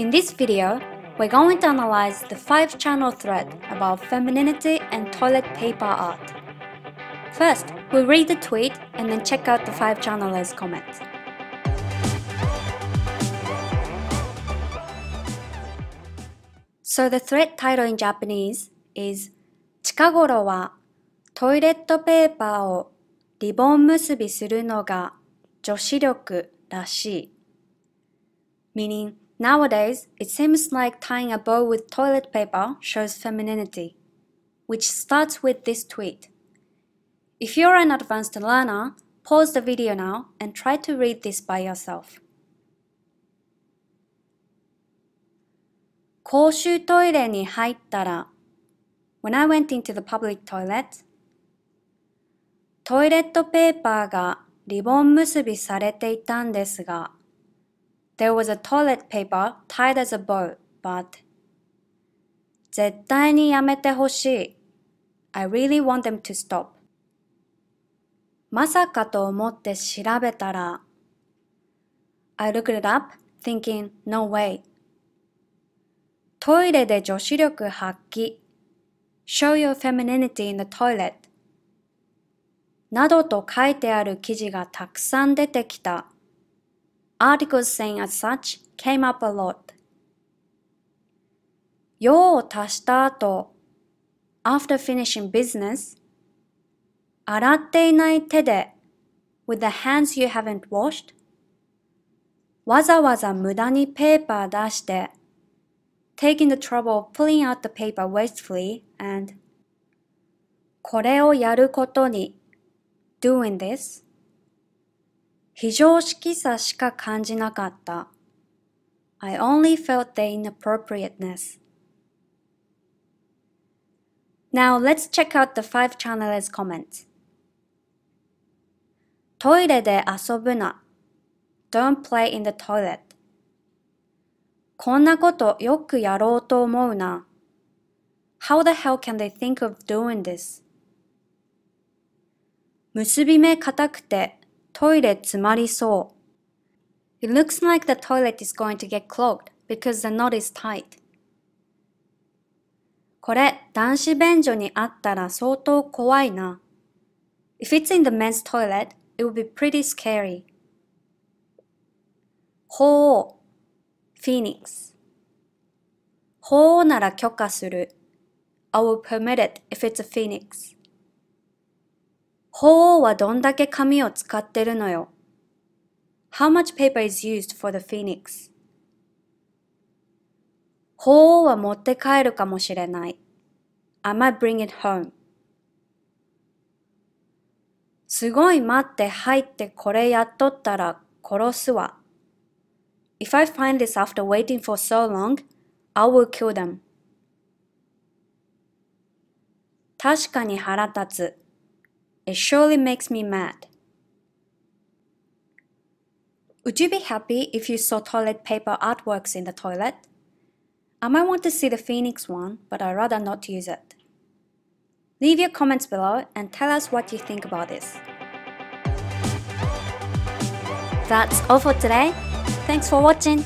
In this video, we're going to analyze the 5-channel thread about femininity and toilet paper art. First, we'll read the tweet and then check out the 5-channelers comment. So the thread title in Japanese is 近頃はトイレットペーパーをリボン結びするのが女子力らしい meaning Nowadays, it seems like tying a bow with toilet paper shows femininity, which starts with this tweet. If you're an advanced learner, pause the video now and try to read this by yourself. 公衆トイレに入ったら When I went into the public toilet, トイレットペーパーがリボン結びされていたんですが There was a toilet paper tied as a bow, but 絶対にやめてほしい。I really want them to stop. まさかと思って調べたら I looked it up thinking no way. トイレで女子力発揮 Show your femininity in the toilet などと書いてある記事がたくさん出てきた。Articles saying as such came up a lot. 用を足した後 after finishing business 洗っていない手で with the hands you haven't washed わざわざ無駄にペーパー出して taking the trouble of pulling out the paper wastefully and これをやることに doing this 非常識さしか感じなかった。I only felt the inappropriateness. Now let's check out the five channelers comments. トイレで遊ぶな。Don't play in the toilet. こんなことよくやろうと思うな。How the hell can they think of doing this? 結び目硬くてトイレ詰まりそう。It looks like the toilet is going to get clogged because the knot is tight. これ、男子便所にあったら相当怖いな。If it's in the men's toilet, it would be pretty scary. 法王 Phoenix 法王なら許可する。I will permit it if it's a phoenix. 法王はどんだけ紙を使ってるのよ。How much paper is used for the phoenix? 法王は持って帰るかもしれない。I might bring it home. すごい待って入ってこれやっとったら殺すわ。If I find this after waiting for so long, I will kill them. 確かに腹立つ。It surely makes me mad. Would you be happy if you saw toilet paper artworks in the toilet? I might want to see the Phoenix one, but I'd rather not use it. Leave your comments below and tell us what you think about this. That's all for today. Thanks for watching.